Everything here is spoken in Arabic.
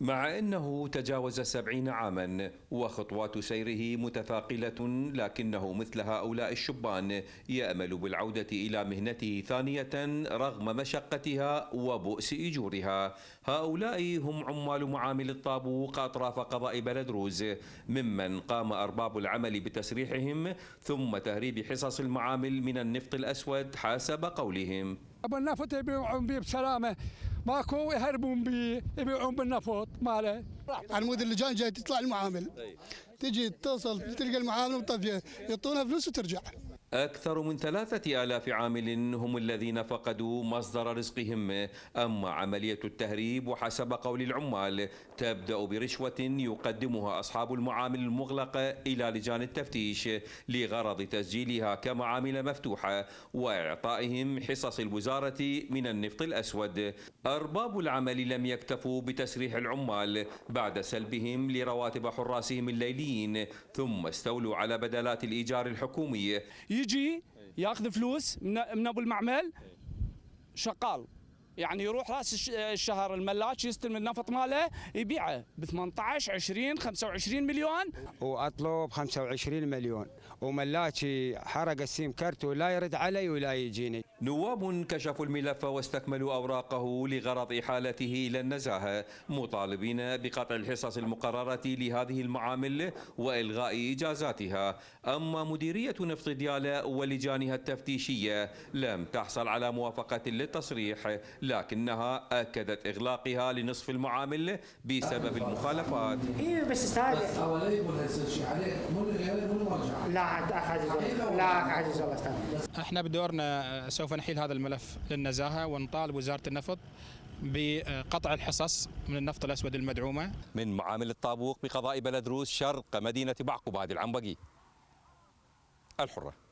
مع أنه تجاوز سبعين عاما وخطوات سيره متثاقلة لكنه مثل هؤلاء الشبان يأمل بالعودة إلى مهنته ثانية رغم مشقتها وبؤس إجورها هؤلاء هم عمال معامل الطابوق أطراف قضاء بلدروز ممن قام أرباب العمل بتسريحهم ثم تهريب حصص المعامل من النفط الأسود حسب قولهم أبو النفط يبيعون بسلامة ماكو يهربون بي يبيعون بالنفط ماله عمود اللجان جاي تطلع المعامل طيب. تجي تتصل تلقى المعامل مطفيه يعطونها فلوس وترجع أكثر من ثلاثة آلاف عامل هم الذين فقدوا مصدر رزقهم أما عملية التهريب وحسب قول العمال تبدأ برشوة يقدمها أصحاب المعامل المغلقة إلى لجان التفتيش لغرض تسجيلها كمعامل مفتوحة وإعطائهم حصص الوزارة من النفط الأسود أرباب العمل لم يكتفوا بتسريح العمال بعد سلبهم لرواتب حراسهم الليليين ثم استولوا على بدلات الإيجار الحكومي يجي ياخذ فلوس من ابو المعمل إيه. شقال يعني يروح راس الشهر الملاك يستلم النفط ماله يبيعه ب 18 20 25 مليون واطلب 25 مليون وملاكي حرق السيم كارت ولا يرد علي ولا يجيني نواب كشفوا الملف واستكملوا اوراقه لغرض احالته الى النزاهه مطالبين بقطع الحصص المقرره لهذه المعامل والغاء اجازاتها اما مديريه نفط دياله ولجانها التفتيشيه لم تحصل على موافقه للتصريح لكنها أكدت إغلاقها لنصف المعاملة بسبب المخالفات اي بس بس شيء مو لا أحد لا أحد احنا بدورنا سوف نحيل هذا الملف للنزاهة ونطالب وزارة النفط بقطع الحصص من النفط الأسود المدعومة من معامل الطابوق بقضاء بلدروس شرق مدينة بعقوب هذه العنبقي الحرة